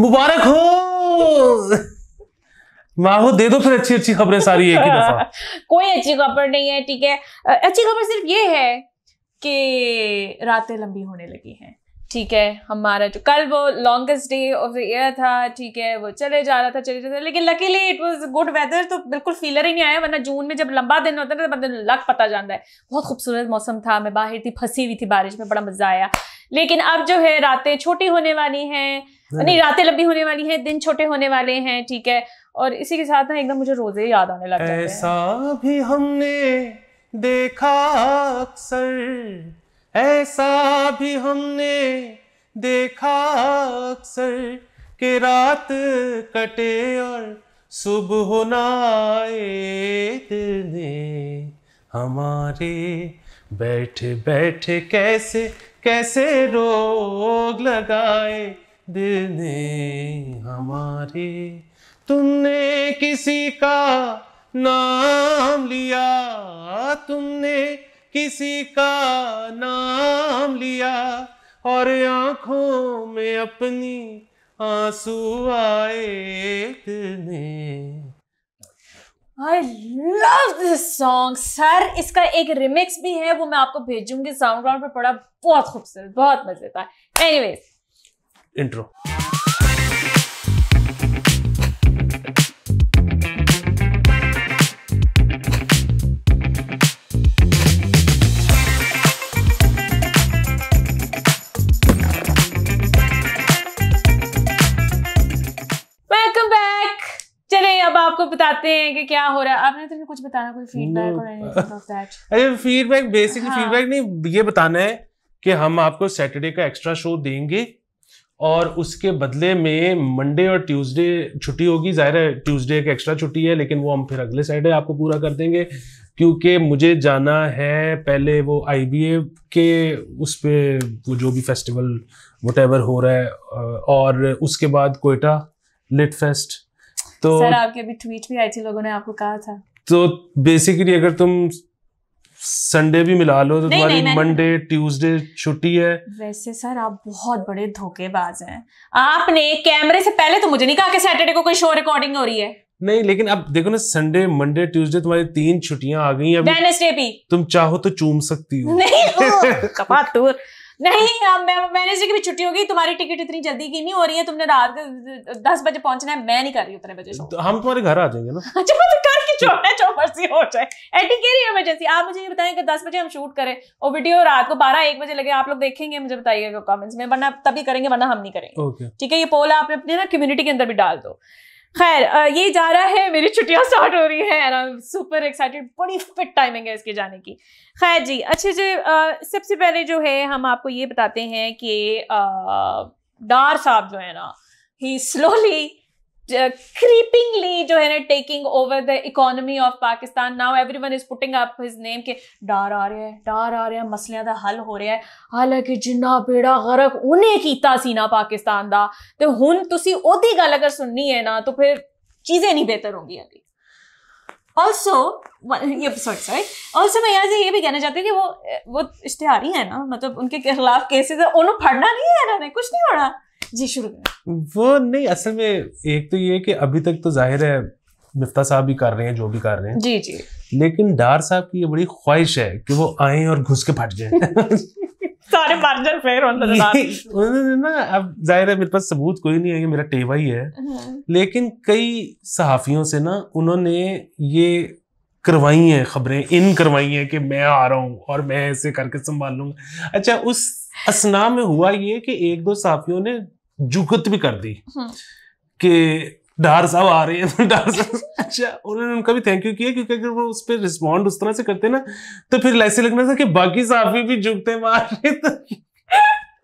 मुबारक हो माहो दे दो फिर अच्छी अच्छी खबरें सारी एक ही दफा कोई अच्छी खबर नहीं है ठीक है अच्छी खबर सिर्फ ये है कि रातें लंबी होने लगी हैं ठीक है हमारा जो कल वो longest day of the year था ठीक है वो चले जा रहा था चले जा रहा था लेकिन luckily it was good weather तो बिल्कुल फीलर ही नहीं आया वरना जून में जब लंबा दिन होता है तो बंदे लक पता जाता है बहुत खूबसूरत मौसम था मैं बाहर थी फंसी हुई थी बारिश में बड़ा मज़ा आया लेकिन अब जो है रातें छोटी होने वाली हैं नहीं रातें लंबी होने वाली हैं दिन छोटे होने वाले हैं ठीक है और इसी के साथ ना एकदम मुझे रोजे याद आने लगे ऐसा भी हमने देखा अक्सर ऐसा भी हमने देखा अक्सर के रात कटे और सुबह होना ने हमारे बैठे बैठे कैसे कैसे रोग लगाए दिल ने हमारे तुमने किसी का नाम लिया तुमने किसी का नाम लिया और आंखों में अपनी आंसू आए ने I love this song sir इसका एक रिमिक्स भी है वो मैं आपको भेजूंगी साउंड ग्राउंड पर पड़ा बहुत खूबसूरत बहुत मजेदार एनीवेज इंट्रो आपको बताते हैं कि क्या हो रहा है आपने तो कुछ बताना कोई फीडबैक अरे फीडबैक बेसिकली फीडबैक नहीं ये बताना है कि हम आपको सैटरडे का एक्स्ट्रा शो देंगे और उसके बदले में मंडे और ट्यूसडे छुट्टी होगी जाहिर है ट्यूसडे एक एक्स्ट्रा छुट्टी है लेकिन वो हम फिर अगले सैटरडे आपको पूरा कर देंगे क्योंकि मुझे जाना है पहले वो आई के उस पर वो जो भी फेस्टिवल वट हो रहा है और उसके बाद कोयटा लिट फेस्ट तो सर आपके भी ट्वीट भी आई थी लोगों ने आपको कहा था तो बेसिकली अगर तुम संडे भी मिला लो तो तुम्हारी मंडे ट्यूसडे छुट्टी है वैसे सर आप बहुत बड़े धोखेबाज हैं आपने कैमरे से पहले तो मुझे नहीं कहा कि सैटरडे को कोई शो रिकॉर्डिंग हो रही है नहीं लेकिन अब देखो ना संडे मंडे ट्यूसडे तुम्हारी तीन छुट्टियां आ गई हैं भी तुम चाहो तो चूम सकती हो नहीं कपातूर नहीं अब मैं मैंने भी छुट्टी हो गई तुम्हारी टिकट इतनी जल्दी की नहीं हो रही है तुमने रात दस बजे पहुंचना है मैं नहीं कर रही उतने बजे तो हम तुम्हारे घर आ जाएंगे ना अच्छा तो घर की जो मर्जी हो जाए लिए इमरजेंसी आप मुझे ये बताएं कि दस बजे हम शूट करें और वीडियो रात को बारह एक बजे लगे आप लोग देखेंगे मुझे बताइएगा कमेंट्स में वरना तभी करेंगे वरना हम नहीं करेंगे ठीक है ये पोल आपने अपने ना कम्युनिटी के अंदर भी डाल दो खैर ये जा रहा है मेरी छुट्टियां स्टार्ट हो रही हैं and I am super excited बड़ी फिट टाइमिंग है इसके जाने की खैर जी अच्छे जी सबसे पहले जो है हम आपको ये बताते हैं कि डार साहब जो है ना ही स्लोली creepingly जो है ना taking over the economy of Pakistan now everyone is putting up his name के ਡਰ ਆ ਰਿਹਾ ਹੈ ਡਰ ਆ ਰਿਹਾ ਮਸਲਿਆਂ ਦਾ ਹੱਲ ਹੋ ਰਿਹਾ ਹੈ ਹਾਲਾਂਕਿ ਜਿੰਨਾ ਬੇੜਾ ਗਰਕ ਉਹਨੇ ਕੀਤਾ ਸੀ ਨਾ ਪਾਕਿਸਤਾਨ ਦਾ ਤੇ ਹੁਣ ਤੁਸੀਂ ਉਹਦੀ ਗੱਲ ਅਗਰ ਸੁਣਨੀ ਹੈ ਨਾ ਤਾਂ ਫਿਰ ਚੀਜ਼ें ਨਹੀਂ ਬਿਹਤਰ ਹੋਣਗੀਆਂ ਦੀ ऑल्सो ये सॉरी सॉरी ऑल्सो मैं यहाँ से ये भी कहना चाहती हूँ कि वो वो इश्तेहारी है ना मतलब उनके खिलाफ केसेस है उन्हें फड़ना नहीं है ना कुछ नहीं होना जी शुरू करें वो नहीं असल में एक तो ये कि अभी तक तो जाहिर है मिफ्ता साहब भी कर रहे हैं जो भी कर रहे हैं जी जी लेकिन डार साहब की ये बड़ी ख्वाहिश है कि वो आए और घुस के फट जाए सारे मार्जन फेयर उन्होंने ना अब जाहिर है मेरे पास सबूत कोई नहीं है ये मेरा टेवा ही है हाँ। लेकिन कई सहाफ़ियों से ना उन्होंने ये करवाई हैं खबरें इन करवाई हैं कि मैं आ रहा हूँ और मैं ऐसे करके संभाल लूंगा अच्छा उस असना में हुआ ये कि एक दो साफियों ने जुगत भी कर दी हम्म। कि डार साहब आ रहे हैं डार साहब अच्छा उन्होंने उनका भी थैंक यू किया क्योंकि अगर वो उस पर रिस्पॉन्ड उस तरह से करते ना तो फिर ऐसे लगना था कि बाकी साफी भी जुगते मार रहे तो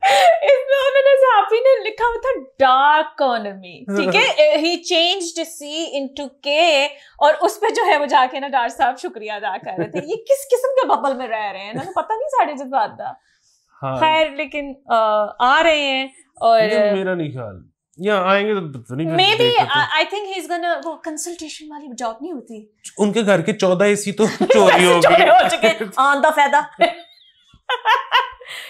ने लिखा हुआ था डार्क कॉलोनी ठीक है ही चेंज्ड सी इनटू के और उस पे जो है वो जाके ना डार साहब शुक्रिया अदा कर रहे थे ये किस किस्म के बबल में रह रहे हैं ना पता नहीं साढ़े जज्बात का हाँ। खैर लेकिन आ, आ रहे हैं और मेरा नहीं ख्याल यहाँ आएंगे तो नहीं maybe I think he is gonna वो कंसल्टेशन वाली जॉब नहीं होती उनके घर के चौदह एसी तो चोरी हो गए हो चुके आंधा फायदा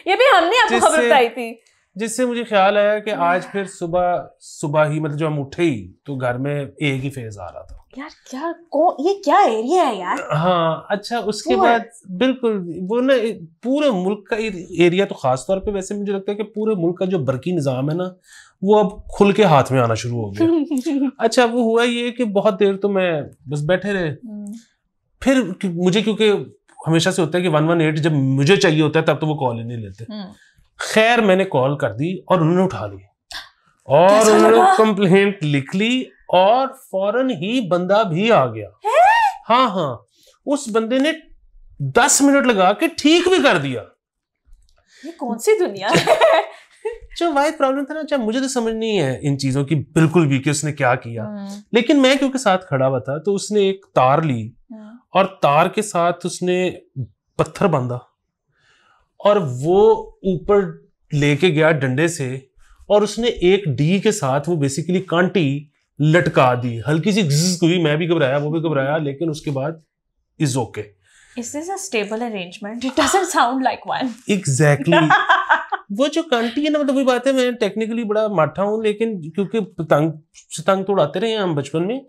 ये भी हमने आपको खबर बताई थी जिससे मुझे ख्याल आया कि हाँ। आज फिर सुबह सुबह ही मतलब जब हम उठे ही तो घर में एक ही फेज आ रहा था यार क्या कौन ये क्या एरिया है यार हाँ अच्छा उसके बाद बिल्कुल वो ना पूरे मुल्क का एरिया तो खास तौर पे वैसे मुझे लगता है कि पूरे मुल्क का जो बरकी निज़ाम है ना वो अब खुल के हाथ में आना शुरू हो गया अच्छा वो हुआ ये कि बहुत देर तो मैं बस बैठे रहे हम्म। फिर मुझे क्योंकि हमेशा से होता है कि वन वन एट जब मुझे चाहिए होता है तब तो वो कॉल ही नहीं लेते हम्म। खैर मैंने कॉल कर दी और उन्होंने उठा ली और उन्होंने कंप्लेंट लिख ली और फौरन ही बंदा भी आ गया हाँ हाँ उस बंदे ने दस मिनट लगा के ठीक भी कर दिया ये कौन सी दुनिया है जो वाइट प्रॉब्लम था ना चाहे अच्छा, मुझे तो समझ नहीं है इन चीजों की बिल्कुल भी कि उसने क्या किया हम्म। लेकिन मैं क्योंकि साथ खड़ा हुआ था तो उसने एक तार ली हाँ। और तार के साथ उसने पत्थर बांधा और वो ऊपर लेके गया डंडे से और उसने एक डी के साथ वो बेसिकली कांटी लटका दी हल्की सी हुई मैं भी घबराया वो भी घबराया लेकिन उसके बाद इज ओके Is वो जो कंटी है ना मतलब वही बात है मैं टेक्निकली बड़ा माठा हूँ लेकिन क्योंकि पतंग पतंग तोड़ाते रहे हम बचपन में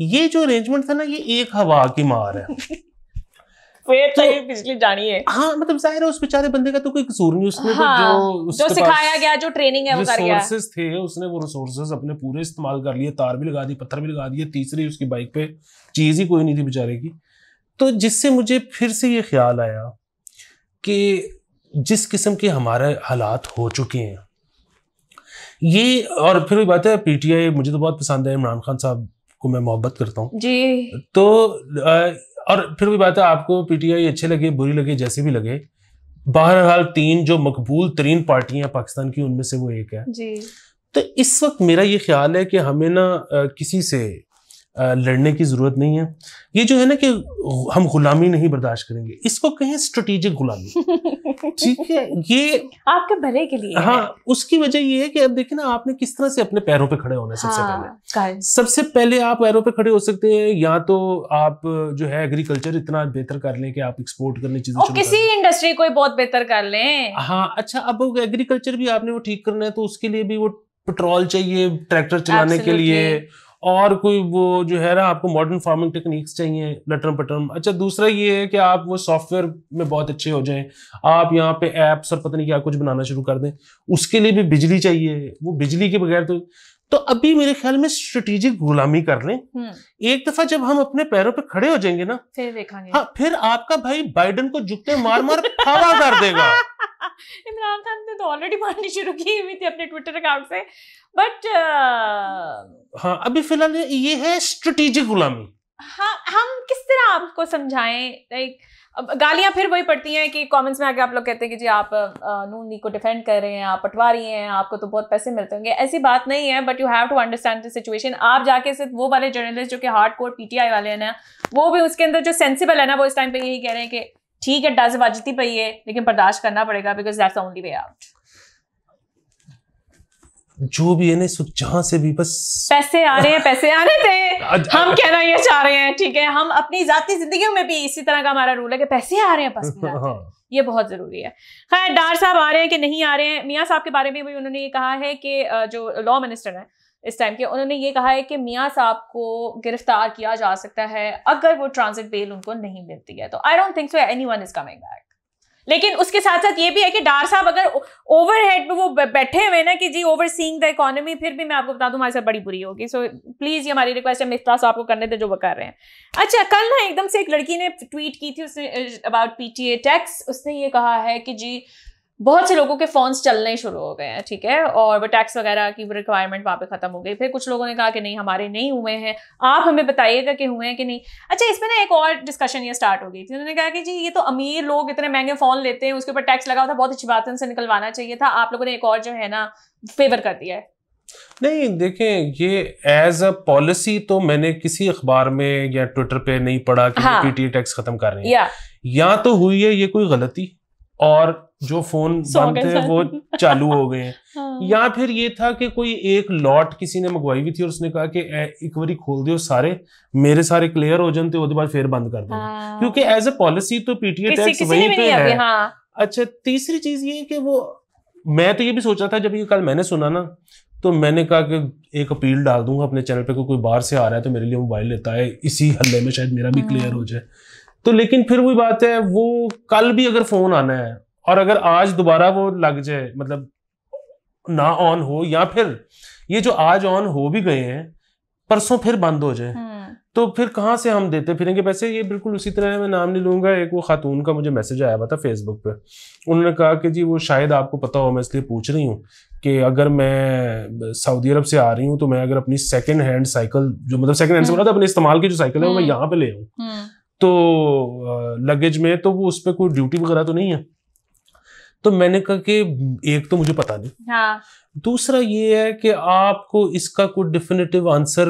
ये जो अरेंजमेंट था ना ये एक हवा की मार है फेथ तो, पिछली जानी है हाँ मतलब जाहिर है उस बेचारे बंदे का तो कोई कसूर नहीं उसने तो हाँ, तो जो जो सिखाया गया जो ट्रेनिंग है वो कर गया थे उसने वो रिसोर्सेज अपने पूरे इस्तेमाल कर लिए तार भी लगा दी पत्थर भी लगा दिए तीसरी उसकी बाइक पे चीज ही कोई नहीं थी बेचारे की तो जिससे मुझे फिर से ये ख्याल आया कि जिस किस्म के हमारे हालात हो चुके हैं ये और फिर वही बात है पीटीआई मुझे तो बहुत पसंद है इमरान खान साहब को मैं मोहब्बत करता हूँ जी तो आ, और फिर भी बात है आपको पीटीआई अच्छे लगे बुरी लगे जैसे भी लगे बहरहाल तीन जो मकबूल तरीन पार्टियां पाकिस्तान की उनमें से वो एक है जी तो इस वक्त मेरा ये ख्याल है कि हमें ना किसी से लड़ने की ज़रूरत नहीं है ये जो है ना कि हम गुलामी नहीं बर्दाश्त करेंगे इसको कहें स्ट्रेटेजिक गुलामी ठीक है ये आपके भले के लिए हाँ उसकी वजह ये है कि अब देखिए ना आपने किस तरह से अपने पैरों पे खड़े होना है सबसे हाँ, पहले सबसे पहले आप पैरों पे खड़े हो सकते हैं या तो आप जो है एग्रीकल्चर इतना बेहतर कर लें कि आप एक्सपोर्ट करने चीजें किसी इंडस्ट्री को बहुत बेहतर कर लें हाँ अच्छा अब एग्रीकल्चर भी आपने वो ठीक करना है तो उसके लिए भी वो पेट्रोल चाहिए ट्रैक्टर चलाने के लिए और कोई वो जो है ना आपको मॉडर्न फार्मिंग टेक्निक्स चाहिए लटरम पटरम अच्छा दूसरा ये है कि आप वो सॉफ्टवेयर में बहुत अच्छे हो जाएं आप यहाँ पे ऐप्स और पता नहीं क्या कुछ बनाना शुरू कर दें उसके लिए भी बिजली चाहिए वो बिजली के बगैर तो तो अभी मेरे ख्याल में स्ट्रेटेजिक गुलामी कर लें हम्म। एक दफा जब हम अपने पैरों पे खड़े हो जाएंगे ना फिर देखेंगे हाँ फिर आपका भाई बाइडन को जुकते मार मार खड़ा कर देगा इमरान खान ने तो ऑलरेडी मारनी शुरू की हुई थी अपने ट्विटर अकाउंट से बट uh... हाँ अभी फिलहाल ये है स्ट्रेटेजिक गुलामी हाँ हम किस तरह आपको समझाएं लाइक गालियां फिर वही पड़ती हैं कि कमेंट्स में आके आप लोग कहते हैं कि जी आप नून लीग को डिफेंड कर रहे हैं आप पटवारी हैं आपको तो बहुत पैसे मिलते होंगे ऐसी बात नहीं है but you have to understand the situation आप जाके सिर्फ वो वाले जर्नलिस्ट जो कि हार्ड कोर पीटीआई वाले हैं ना वो भी उसके अंदर जो सेंसिबल है ना वो इस टाइम पर यही कह रहे हैं कि ठीक है डज वाजती पही तो है लेकिन बर्दाश्त करना पड़ेगा because that's only way out जो भी है ना इस जहां से भी बस पैसे आ रहे हैं पैसे आने थे हम कहना ये चाह रहे हैं ठीक है हम अपनी जाती जिंदगी में भी इसी तरह का हमारा रूल है कि पैसे आ रहे हैं बस हाँ। ये बहुत ज़रूरी है खैर डार साहब आ रहे हैं कि नहीं आ रहे हैं मियाँ साहब के बारे में भी उन्होंने ये कहा है कि जो लॉ मिनिस्टर है इस टाइम के उन्होंने ये कहा है कि मियाँ साहब को गिरफ्तार किया जा सकता है अगर वो ट्रांजिट बेल उनको नहीं मिलती है तो I don't think so anyone is coming back लेकिन उसके साथ साथ ये भी है कि डार साहब अगर ओवर में वो बैठे हुए ना कि जी ओवर सींग द इकोनॉमी फिर भी मैं आपको बता दूं हमारे साथ बड़ी बुरी होगी सो प्लीज़ ये हमारी रिक्वेस्ट है मिफ्ता साहब को करने थे जो वो कर रहे हैं अच्छा कल ना एकदम से एक लड़की ने ट्वीट की थी उसने अबाउट पी टी टैक्स उसने ये कहा है कि जी बहुत से लोगों के फोन्स चलने शुरू हो गए हैं ठीक है और वो टैक्स वगैरह की रिक्वायरमेंट वहाँ पे ख़त्म हो गई फिर कुछ लोगों ने कहा कि नहीं हमारे नहीं हुए हैं आप हमें बताइएगा कि हुए हैं कि नहीं अच्छा इसमें ना एक और डिस्कशन ये स्टार्ट हो गई थी उन्होंने कहा कि जी ये तो अमीर लोग इतने महंगे फ़ोन लेते हैं उसके ऊपर टैक्स लगा हुआ था बहुत अच्छी बात है उनसे निकलवाना चाहिए था आप लोगों ने एक और जो है ना फेवर कर दिया है नहीं देखें ये एज अ पॉलिसी तो मैंने किसी अखबार में या ट्विटर पे नहीं पढ़ा कि हाँ, पीटीए टैक्स खत्म कर रही है या।, या तो हुई है ये कोई गलती और जो फोन बंद थे वो चालू हो गए हैं हाँ। या फिर ये था कि कोई एक लॉट किसी ने मंगवाई हुई थी और उसने कहा कि एक बार खोल दियो सारे मेरे सारे क्लियर हो जाते ओदे बाद फिर बंद कर दो हाँ। क्योंकि एज ए पॉलिसी तो पीटीए टैक्स वही पे है हाँ। अच्छा तीसरी चीज ये कि वो मैं तो ये भी सोचा था जब ये कल मैंने सुना ना तो मैंने कहा कि एक अपील डाल दूंगा अपने चैनल पे कोई बाहर से आ रहा है तो मेरे लिए मोबाइल लेता है इसी हल्ले में शायद मेरा भी क्लियर हाँ। हो जाए तो लेकिन फिर वही बात है वो कल भी अगर फोन आना है और अगर आज दोबारा वो लग जाए मतलब ना ऑन हो या फिर ये जो आज ऑन हो भी गए हैं परसों फिर बंद हो जाए हम्म। तो फिर कहाँ से हम देते फिरेंगे पैसे ये बिल्कुल उसी तरह मैं नाम नहीं लूंगा एक वो खातून का मुझे मैसेज आया हुआ था फेसबुक पे उन्होंने कहा कि जी वो शायद आपको पता हो मैं इसलिए पूछ रही हूँ कि अगर मैं सऊदी अरब से आ रही हूँ तो मैं अगर अपनी सेकेंड हैंड साइकिल जो मतलब सेकेंड हैंड से हम्म। बोला था अपने इस्तेमाल की जो साइकिल है वो मैं हम्म। यहाँ पे ले आऊँ तो लगेज में तो वो उस पर कोई ड्यूटी वगैरह तो नहीं है तो मैंने कहा कि एक तो मुझे पता नहीं हाँ। दूसरा ये है कि आपको इसका कोई डिफिनेटिव आंसर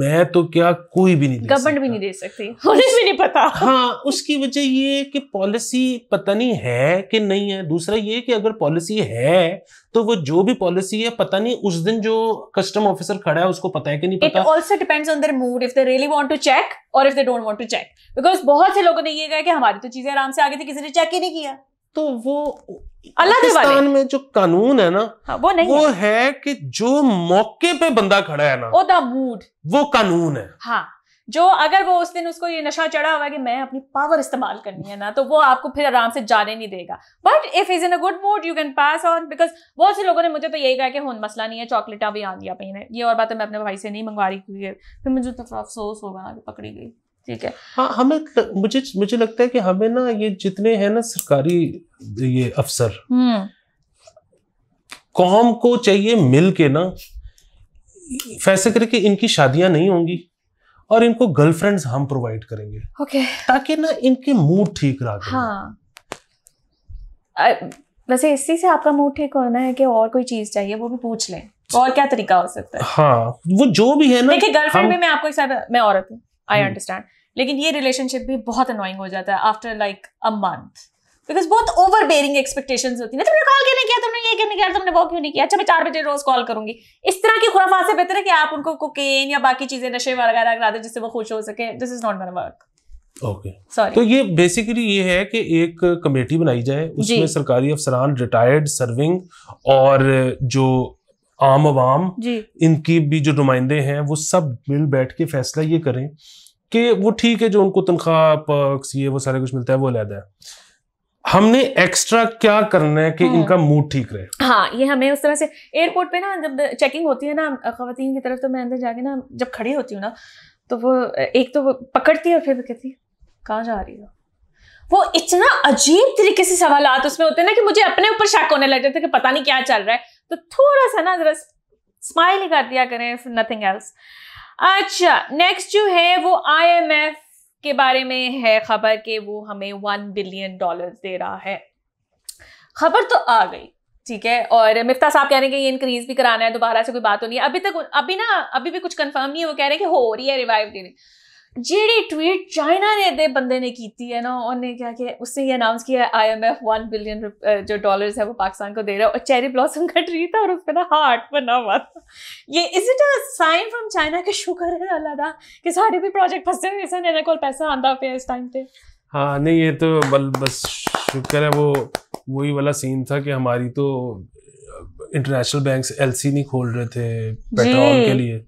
मैं तो क्या कोई भी नहीं गवर्नमेंट भी नहीं दे सकती उन्हें भी नहीं पता हाँ उसकी वजह ये है कि पॉलिसी पता नहीं है कि नहीं है दूसरा ये कि अगर पॉलिसी है तो वो जो भी पॉलिसी है पता नहीं उस दिन जो कस्टम ऑफिसर खड़ा है उसको पता है कि नहीं पता also depends on the mood if they really want to check और if they don't want to check because बहुत से लोगों ने ये कहा कि हमारी तो चीजें आराम से आगे थी किसी ने चेक ही नहीं किया तो वो पाकिस्तान में जो कानून है ना हाँ, वो नहीं वो है।, है कि जो मौके पे बंदा खड़ा है ना वो मूड वो कानून है हाँ जो अगर वो उस दिन उसको ये नशा चढ़ा हुआ कि मैं अपनी पावर इस्तेमाल करनी है ना तो वो आपको फिर आराम से जाने नहीं देगा but if is in a good mood you can pass on because बहुत से लोगों ने मुझे तो यही कहा कि हूं मसला नहीं है चॉकलेटा भी आ गया पहले ये और बात मैं अपने भाई से नहीं मंगवा रही क्योंकि फिर मुझे तो अफसोस होगा ना कि पकड़ी गई ठीक है हाँ हमें मुझे मुझे लगता है कि हमें ना ये जितने हैं ना सरकारी ये अफसर हम्म। कौम को चाहिए मिल के ना फैसले करके इनकी शादियां नहीं होंगी और इनको गर्लफ्रेंड्स हम प्रोवाइड करेंगे ओके ताकि ना इनके मूड ठीक रहा हाँ वैसे इसी से आपका मूड ठीक होना है कि और कोई चीज चाहिए वो भी पूछ लें और क्या तरीका हो सकता है हाँ वो जो भी है ना देखिए गर्लफ्रेंड भी मैं आपको मैं औरत हूँ आई अंडरस्टैंड hmm. लेकिन ये रिलेशनशिप भी बहुत अनोइंग हो जाता है after like a month because बहुत ओवर बेरिंग एक्सपेक्टेशन होती है तुमने कॉल क्यों नहीं किया तुमने ये क्यों नहीं किया तुमने वो क्यों नहीं किया अच्छा मैं चार बजे रोज कॉल करूंगी इस तरह की खुराफा से बेहतर है कि आप उनको कोकेन या बाकी चीजें नशे वगैरह करा दें जिससे वो खुश हो सके this is not man work okay okay. तो ये बेसिकली ये है कि एक कमेटी बनाई जाए उसमें सरकारी अफसरान रिटायर्ड सर्विंग और जो आम आवाम इनकी भी जो नुमाइंदे हैं वो सब मिल बैठ के फैसला ये करें कि वो ठीक है जो उनको तनख्वाह पक्स ये वो सारा कुछ मिलता है वो अलहदा है हमने एक्स्ट्रा क्या करना है कि हम्म। इनका मूड ठीक रहे हाँ ये हमें उस तरह से एयरपोर्ट पे ना जब चेकिंग होती है ना खातन की तरफ तो मैं अंदर जाके ना जब खड़ी होती हूँ ना तो वो एक तो वो पकड़ती है और फिर वो कहती है कहाँ जा रही हो वो इतना अजीब तरीके से सवाल उसमें होते हैं ना कि मुझे अपने ऊपर शक होने लग जाते कि पता नहीं क्या चल रहा है तो थोड़ा सा ना जरा स्माइल ही कर दिया करें नथिंग एल्स अच्छा नेक्स्ट जो है वो आईएमएफ के बारे में है खबर कि वो हमें वन बिलियन डॉलर्स दे रहा है खबर तो आ गई ठीक है और मिफ्ता साहब कह रहे हैं कि ये इंक्रीज भी कराना है दोबारा से कोई बात हो तो नहीं है अभी तक अभी ना अभी भी कुछ कंफर्म नहीं है वो कह रहे हैं कि हो रही है रिवाइव देने ਜਿਹੜੀ ਟਵੀਟ ਚਾਈਨਾ ਨੇ ਦੇ ਬੰਦੇ ਨੇ ਕੀਤੀ ਹੈ ਨਾ ਉਹਨੇ ਕਿਹਾ ਕਿ ਉਸਨੇ ਇਹ ਅਨਾਉਂਸ किया है आईएमएफ 1 बिलियन जो डॉलर्स है वो पाकिस्तान को दे रहा है और चेरी ब्लॉसम का ट्री था और उस पर ना हार्ट बना हुआ था ये is it a sign from China के शुक्र है अल्लाह दा कि साढ़े भी प्रोजेक्ट फंसे हुए सन इन्हें कोल पैसा आंदा पे इस टाइम पे हाँ नहीं ये तो बल बस शुक्र है वो वही वाला सीन था कि हमारी तो इंटरनेशनल बैंक्स एलसी नहीं खोल रहे थे पेट्रोल के लिए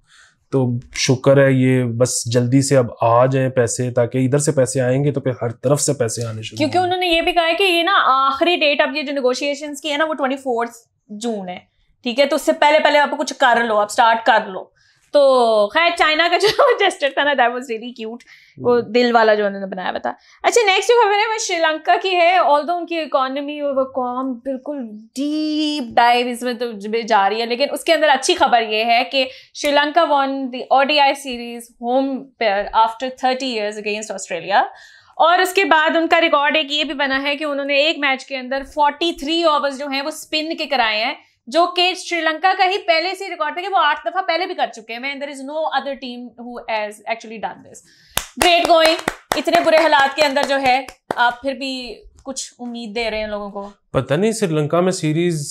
तो शुक्र है ये बस जल्दी से अब आ जाए पैसे ताकि इधर से पैसे आएंगे तो फिर हर तरफ से पैसे आने शुरू क्योंकि उन्होंने ये भी कहा है कि ये ना आखिरी डेट अब ये जो निगोशिएशन की है ना वो ट्वेंटी जून है ठीक है तो उससे पहले पहले आप कुछ कर लो आप स्टार्ट कर लो तो खैर चाइना का जो जेस्टर था ना दैट वाज रियली क्यूट वो hmm. दिल वाला जो उन्होंने बनाया हुआ था अच्छा नेक्स्ट जो खबर है वो श्रीलंका की है ऑल उनकी इकोनॉमी और वो कॉम बिल्कुल डीप डाइव इसमें तो जा रही है लेकिन उसके अंदर अच्छी खबर ये है कि Sri Lanka won the ODI series home pair after thirty years against Australia और उसके बाद उनका रिकॉर्ड एक ये भी बना है कि उन्होंने एक मैच के अंदर 43 ओवर्स जो हैं वो स्पिन के कराए हैं जो के श्रीलंका का ही पहले से रिकॉर्ड था कि वो आठ दफा पहले भी कर चुके हैं मैं there is no other team who has actually done this great going इतने बुरे हालात के अंदर जो है आप फिर भी कुछ उम्मीद दे रहे हैं लोगों को पता नहीं श्रीलंका में सीरीज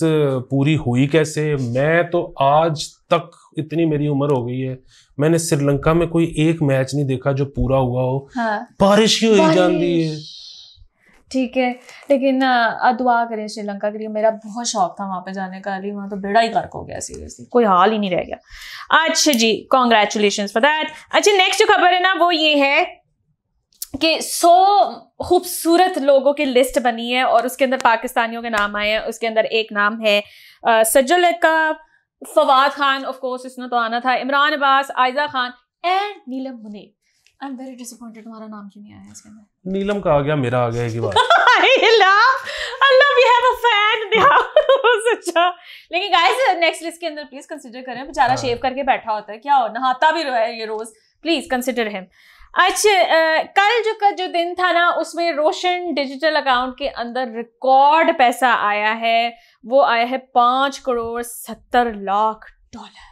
पूरी हुई कैसे मैं तो आज तक इतनी मेरी उम्र हो गई है मैंने श्रीलंका में कोई एक मैच नहीं देखा जो पूरा हुआ हो हाँ। बारिश ही हो जाती है ठीक है लेकिन दुआ करें श्रीलंका के लिए मेरा बहुत शौक था वहाँ पे जाने का अली वहाँ तो बेड़ा ही गर्क हो गया सीरियसली कोई हाल ही नहीं रह गया अच्छा जी कॉन्ग्रेचुलेशन फॉर दैट अच्छा नेक्स्ट जो खबर है ना वो ये है कि सो खूबसूरत लोगों की लिस्ट बनी है और उसके अंदर पाकिस्तानियों के नाम आए हैं उसके अंदर एक नाम है सज्जल का फवाद खान ऑफ कोर्स इसने तो आना था Imran Abbas Ayeza Khan and Neelam Muneer I am very तुम्हारा नाम क्यों नहीं आया इसके अंदर नीलम का आ गया मेरा आ गया एक ही बार Allah we have a fan now अच्छा लेकिन गाइस नेक्स्ट लिस्ट के अंदर प्लीज कंसीडर करें बेचारा शेव हाँ। करके बैठा होता है क्या हो नहाता भी रहा है ये रोज प्लीज कंसीडर हिम अच्छा कल जो का जो दिन था ना उसमें रोशन डिजिटल अकाउंट के अंदर रिकॉर्ड पैसा आया है वो आया है पाँच करोड़ सत्तर लाख डॉलर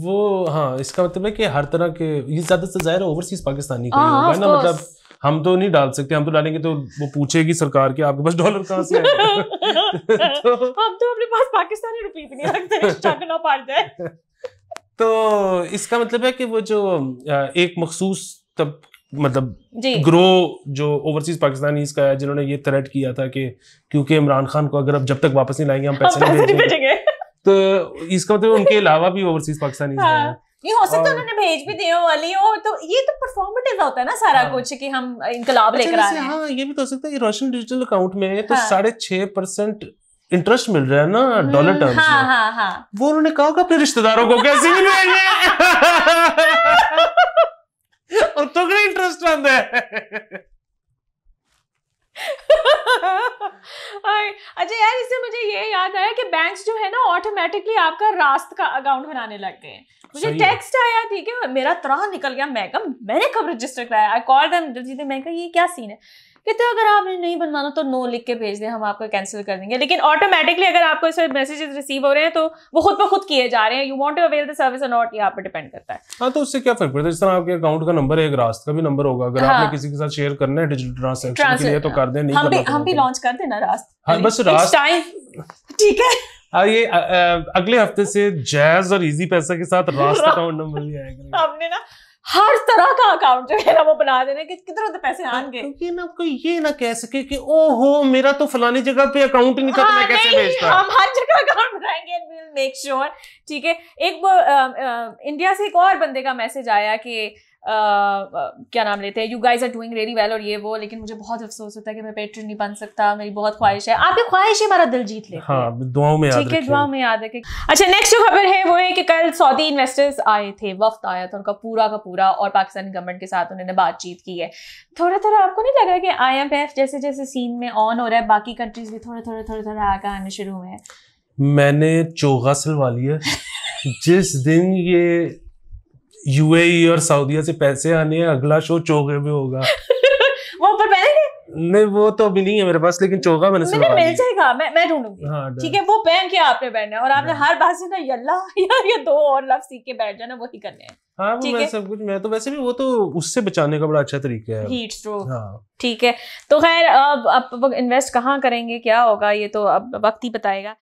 वो हाँ इसका मतलब है कि हर तरह के ये ज्यादा से ज्यादा ओवरसीज पाकिस्तानी का हाँ, होगा ना मतलब हम तो नहीं डाल सकते हम तो डालेंगे तो वो पूछेगी सरकार कि आपके पास डॉलर कहाँ से तो, हम तो अपने पास पाकिस्तानी भी नहीं रखते तो इसका मतलब है कि वो जो एक मखसूस तब मतलब ग्रो जो ओवरसीज पाकिस्तानी का है जिन्होंने ये थ्रेट किया था कि क्योंकि इमरान खान को अगर अब जब तक वापस नहीं लाएंगे हम पैसे नहीं भेजेंगे तो इसका मतलब उनके अलावा भी ओवरसीज पाकिस्तानी ये हो सकता है उन्होंने भेज भी दिए वाली हो तो ये तो परफॉर्मेटिव होता है ना सारा हाँ। कुछ कि हम इनकलाब अच्छा, लेकर आ रहे हैं हाँ ये भी तो हो सकता है ये रशियन डिजिटल अकाउंट में है तो साढ़े छह परसेंट इंटरेस्ट मिल रहा है ना डॉलर टर्म्स हम्म, हाँ, में हाँ, हाँ. वो उन्होंने कहा कि अपने रिश्तेदारों को कैसे मिलेंगे और तो इंटरेस्ट आंदा है और अच्छा यार इससे मुझे ये याद आया कि बैंक्स जो है ना ऑटोमेटिकली आपका रास्त का अकाउंट बनाने लग गए मुझे टेक्स्ट आया ठीक है मेरा तरह निकल गया मैं मैंने कब रजिस्टर कराया आई कॉल देम मैंने कहा ये क्या सीन है कहते अगर आपने नहीं बनवाना तो नो लिख के भेज दें हम आपको कैंसिल कर देंगे लेकिन ऑटोमेटिकली अगर आपको इस मैसेजेस रिसीव हो रहे हैं तो वो खुद पर खुद किए जा रहे हैं you want to avail the service और नॉट ये आप पर डिपेंड करता है हाँ तो उससे क्या फर्क पड़ता है जिस तरह आपके अकाउंट का नंबर है एक रास्ते का भी नंबर होगा अगर हाँ. आपने किसी के साथ शेयर करना है डिजिटल ट्रांसैक्शन के लिए तो कर दें नहीं हम भी लॉन्च तो कर देना रास्ते हाँ बस रास्त ठीक है आ हाँ, ये अगले हफ्ते से जैज और इजी पैसा के साथ रास्ता अकाउंट नंबर भी आएगा हमने ना हर तरह का अकाउंट जो है ना वो बना देना कि कितने तो पैसे हाँ, आन गए क्योंकि ना कोई ये ना कह सके कि ओ हो मेरा तो फलानी जगह पे अकाउंट नहीं था तो हाँ, मैं कैसे भेजता हम हर जगह अकाउंट बनाएंगे एंड विल मेक श्योर ठीक है एक वो इंडिया से एक और बंदे का मैसेज आया कि क्या नाम लेते हैं you guys are doing very well और ये वो लेकिन मुझे बहुत अफसोस होता है कि मैं पेट्रन नहीं बन सकता मेरी बहुत ख्वाहिश है आपकी ख्वाहिश ही हमारा दिल जीत ले दुआओं में ठीक है दुआओं में याद रखें अच्छा नेक्स्ट जो खबर है वो है कि कल सऊदी इन्वेस्टर्स आए थे वक्त आया था उनका पूरा का पूरा और पाकिस्तानी गवर्नमेंट के साथ उन्होंने बातचीत की है थोड़ा थोड़ा आपको नहीं लग रहा कि आई जैसे जैसे सीन में ऑन हो रहा है बाकी कंट्रीज भी थोड़े थोड़े थोड़े थोड़े आगे आने शुरू हुए हैं मैंने चोगा सिलवा लिया जिस दिन ये यूएई और सऊदीया से पैसे आने हैं अगला शो चौगे में होगा वो पर पहले नहीं वो तो अभी नहीं है मेरे पास लेकिन चौगा मैंने सुना मिल जाएगा मैं मैं ढूंढूंगी हाँ, ठीक है वो पहन के आपने पहनना है और आपने हर बात से ना यल्ला या ये दो और लफ्ज सीख के बैठ जाना वही करने हैं हाँ वो मैं सब कुछ मैं तो वैसे भी वो तो उससे बचाने का बड़ा अच्छा तरीका है हीट हाँ। स्ट्रोक ठीक है तो खैर अब अब इन्वेस्ट कहाँ करेंगे क्या होगा ये तो अब वक्त ही बताएगा